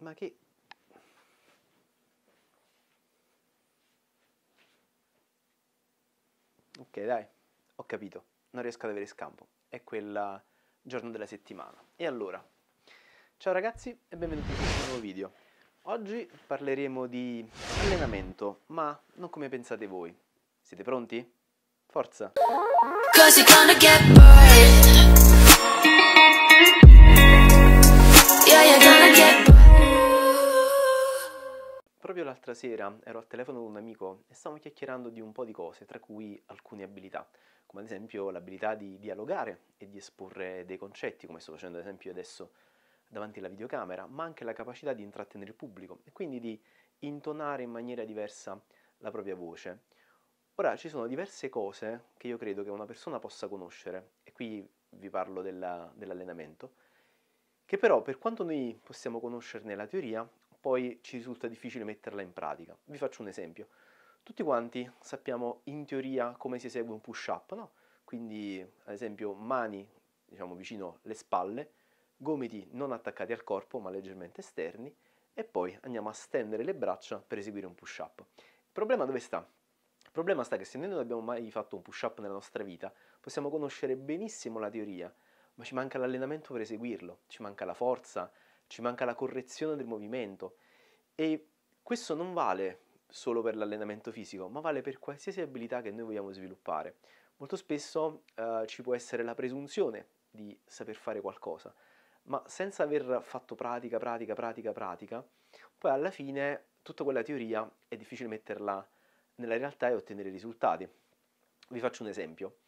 ma che ok dai ho capito non riesco ad avere scampo è quel eh, giorno della settimana e allora ciao ragazzi e benvenuti in questo nuovo video oggi parleremo di allenamento ma non come pensate voi siete pronti? forza! l'altra sera ero al telefono con un amico e stavamo chiacchierando di un po' di cose, tra cui alcune abilità, come ad esempio l'abilità di dialogare e di esporre dei concetti, come sto facendo ad esempio adesso davanti alla videocamera, ma anche la capacità di intrattenere il pubblico e quindi di intonare in maniera diversa la propria voce. Ora ci sono diverse cose che io credo che una persona possa conoscere, e qui vi parlo della, dell'allenamento, che però per quanto noi possiamo conoscerne la teoria, poi ci risulta difficile metterla in pratica. Vi faccio un esempio. Tutti quanti sappiamo in teoria come si esegue un push-up, no? Quindi, ad esempio, mani diciamo, vicino alle spalle, gomiti non attaccati al corpo ma leggermente esterni e poi andiamo a stendere le braccia per eseguire un push-up. Il problema dove sta? Il problema sta che se noi non abbiamo mai fatto un push-up nella nostra vita, possiamo conoscere benissimo la teoria, ma ci manca l'allenamento per eseguirlo, ci manca la forza, ci manca la correzione del movimento e questo non vale solo per l'allenamento fisico, ma vale per qualsiasi abilità che noi vogliamo sviluppare. Molto spesso eh, ci può essere la presunzione di saper fare qualcosa, ma senza aver fatto pratica, pratica, pratica, pratica, poi alla fine tutta quella teoria è difficile metterla nella realtà e ottenere risultati. Vi faccio un esempio.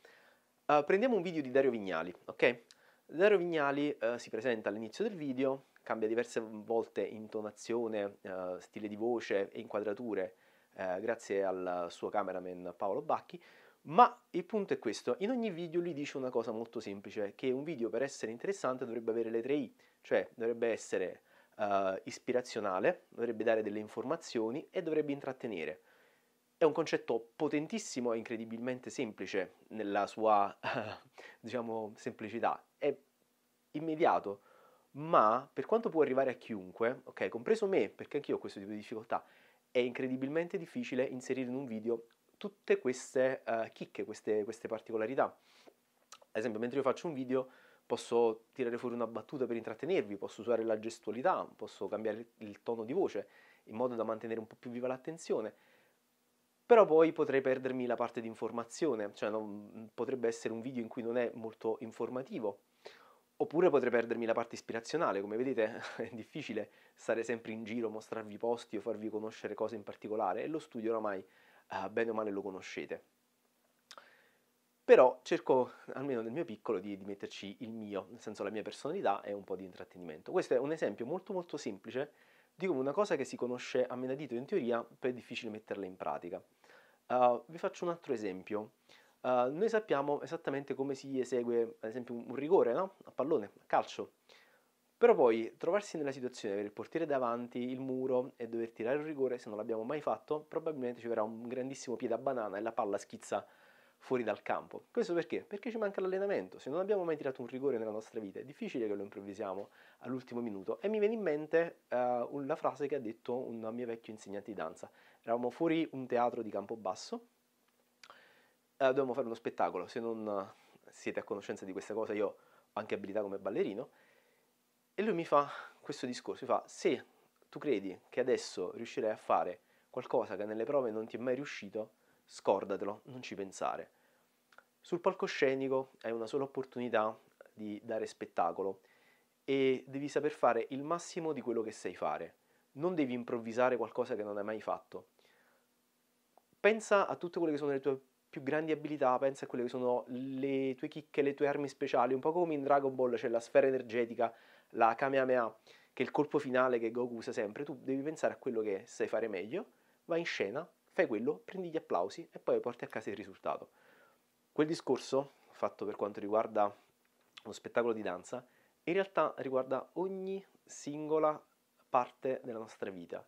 Uh, prendiamo un video di Dario Vignali, ok? Dario Vignali uh, si presenta all'inizio del video cambia diverse volte intonazione, eh, stile di voce e inquadrature eh, grazie al suo cameraman Paolo Bacchi, ma il punto è questo, in ogni video lui dice una cosa molto semplice, che un video per essere interessante dovrebbe avere le tre I, cioè dovrebbe essere eh, ispirazionale, dovrebbe dare delle informazioni e dovrebbe intrattenere. È un concetto potentissimo e incredibilmente semplice nella sua, diciamo, semplicità. È immediato, ma per quanto può arrivare a chiunque, ok, compreso me, perché anch'io ho questo tipo di difficoltà, è incredibilmente difficile inserire in un video tutte queste uh, chicche, queste, queste particolarità. Ad esempio, mentre io faccio un video posso tirare fuori una battuta per intrattenervi, posso usare la gestualità, posso cambiare il tono di voce in modo da mantenere un po' più viva l'attenzione, però poi potrei perdermi la parte di informazione, cioè non, potrebbe essere un video in cui non è molto informativo Oppure potrei perdermi la parte ispirazionale, come vedete è difficile stare sempre in giro, mostrarvi posti o farvi conoscere cose in particolare e lo studio oramai eh, bene o male lo conoscete. Però cerco, almeno nel mio piccolo, di, di metterci il mio, nel senso la mia personalità e un po' di intrattenimento. Questo è un esempio molto molto semplice di come una cosa che si conosce a menadito in teoria, poi è difficile metterla in pratica. Uh, vi faccio un altro esempio. Uh, noi sappiamo esattamente come si esegue, ad esempio, un rigore, no? A pallone, a calcio. Però poi trovarsi nella situazione, di avere il portiere davanti, il muro e dover tirare un rigore, se non l'abbiamo mai fatto, probabilmente ci verrà un grandissimo piede a banana e la palla schizza fuori dal campo. Questo perché? Perché ci manca l'allenamento. Se non abbiamo mai tirato un rigore nella nostra vita, è difficile che lo improvvisiamo all'ultimo minuto. E mi viene in mente uh, eh, una frase che ha detto un mio vecchio insegnante di danza. Eravamo fuori un teatro di campo basso eh, dobbiamo fare uno spettacolo, se non eh, siete a conoscenza di questa cosa, io ho anche abilità come ballerino, e lui mi fa questo discorso, mi fa, se tu credi che adesso riuscirai a fare qualcosa che nelle prove non ti è mai riuscito, scordatelo, non ci pensare. Sul palcoscenico hai una sola opportunità di dare spettacolo e devi saper fare il massimo di quello che sai fare. Non devi improvvisare qualcosa che non hai mai fatto. Pensa a tutte quelle che sono le tue più grandi abilità, pensa a quelle che sono le tue chicche, le tue armi speciali, un po' come in Dragon Ball c'è cioè la sfera energetica, la Kamehameha, che è il colpo finale che Goku usa sempre, tu devi pensare a quello che sai fare meglio, vai in scena, fai quello, prendi gli applausi e poi porti a casa il risultato. Quel discorso, fatto per quanto riguarda lo spettacolo di danza, in realtà riguarda ogni singola parte della nostra vita.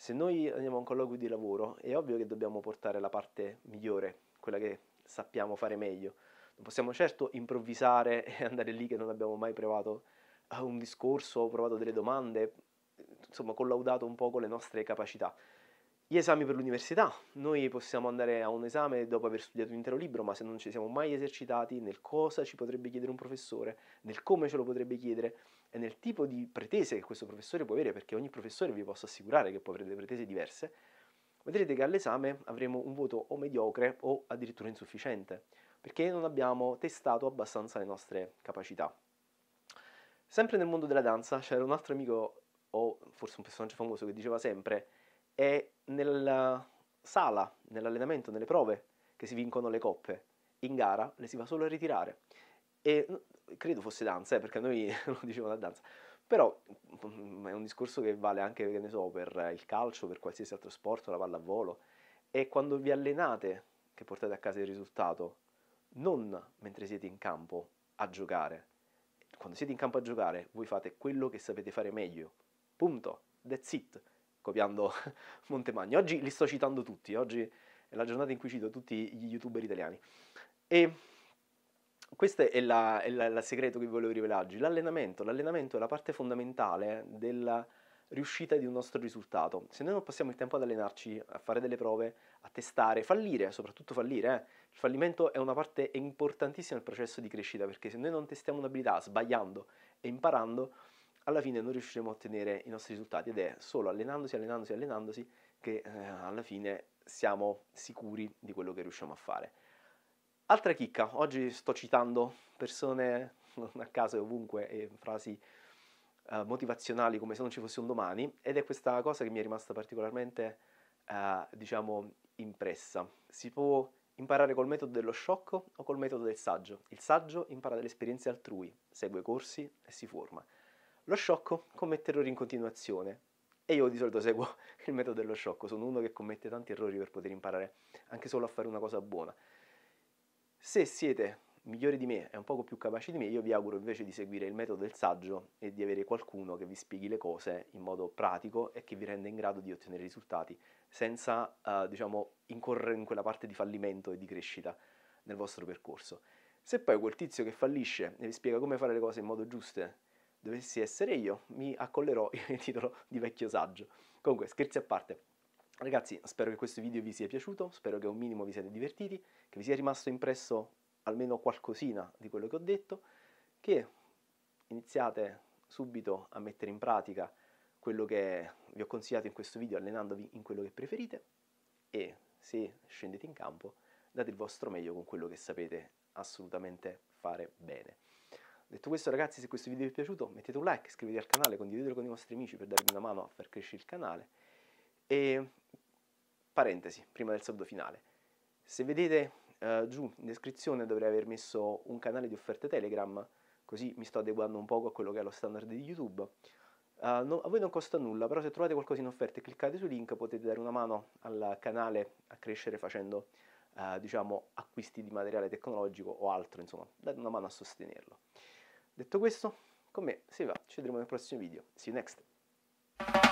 Se noi andiamo a un colloquio di lavoro è ovvio che dobbiamo portare la parte migliore, quella che sappiamo fare meglio. Non possiamo certo improvvisare e andare lì che non abbiamo mai provato un discorso, provato delle domande, insomma collaudato un po' con le nostre capacità. Gli esami per l'università. Noi possiamo andare a un esame dopo aver studiato un intero libro, ma se non ci siamo mai esercitati nel cosa ci potrebbe chiedere un professore, nel come ce lo potrebbe chiedere e nel tipo di pretese che questo professore può avere, perché ogni professore vi posso assicurare che può avere delle pretese diverse, vedrete che all'esame avremo un voto o mediocre o addirittura insufficiente, perché non abbiamo testato abbastanza le nostre capacità. Sempre nel mondo della danza c'era un altro amico, o forse un personaggio famoso, che diceva sempre è nella sala, nell'allenamento, nelle prove che si vincono le coppe. In gara le si va solo a ritirare. E credo fosse danza, eh, perché noi lo dicevamo da danza. Però mm, è un discorso che vale anche, che so, per il calcio, per qualsiasi altro sport, la palla a volo. E quando vi allenate che portate a casa il risultato, non mentre siete in campo a giocare. Quando siete in campo a giocare, voi fate quello che sapete fare meglio. Punto. That's it copiando Montemagno. Oggi li sto citando tutti, oggi è la giornata in cui cito tutti gli youtuber italiani. E questo è il segreto che volevo rivelarvi, L'allenamento, l'allenamento è la parte fondamentale della riuscita di un nostro risultato. Se noi non passiamo il tempo ad allenarci, a fare delle prove, a testare, fallire, soprattutto fallire, eh. il fallimento è una parte importantissima del processo di crescita perché se noi non testiamo un'abilità sbagliando e imparando, alla fine non riusciremo a ottenere i nostri risultati ed è solo allenandosi, allenandosi, allenandosi che eh, alla fine siamo sicuri di quello che riusciamo a fare. Altra chicca, oggi sto citando persone a caso e ovunque e frasi eh, motivazionali come se non ci fosse un domani ed è questa cosa che mi è rimasta particolarmente, eh, diciamo, impressa. Si può imparare col metodo dello sciocco o col metodo del saggio. Il saggio impara dalle esperienze altrui, segue corsi e si forma. Lo sciocco commette errori in continuazione e io di solito seguo il metodo dello sciocco, sono uno che commette tanti errori per poter imparare anche solo a fare una cosa buona. Se siete migliori di me e un poco più capaci di me, io vi auguro invece di seguire il metodo del saggio e di avere qualcuno che vi spieghi le cose in modo pratico e che vi renda in grado di ottenere risultati senza, uh, diciamo, incorrere in quella parte di fallimento e di crescita nel vostro percorso. Se poi quel tizio che fallisce e vi spiega come fare le cose in modo giusto dovessi essere io, mi accollerò il titolo di vecchio saggio. Comunque, scherzi a parte. Ragazzi, spero che questo video vi sia piaciuto, spero che un minimo vi siate divertiti, che vi sia rimasto impresso almeno qualcosina di quello che ho detto, che iniziate subito a mettere in pratica quello che vi ho consigliato in questo video allenandovi in quello che preferite e se scendete in campo date il vostro meglio con quello che sapete assolutamente fare bene. Detto questo ragazzi, se questo video vi è piaciuto mettete un like, iscrivetevi al canale, condividetelo con i vostri amici per darvi una mano a far crescere il canale. E parentesi, prima del saluto finale, se vedete eh, giù in descrizione dovrei aver messo un canale di offerte Telegram, così mi sto adeguando un poco a quello che è lo standard di YouTube. Uh, no, a voi non costa nulla, però se trovate qualcosa in offerta e cliccate sul link potete dare una mano al canale a crescere facendo uh, diciamo, acquisti di materiale tecnologico o altro, insomma, date una mano a sostenerlo. Detto questo, con me si va, ci vedremo nel prossimo video. See you next!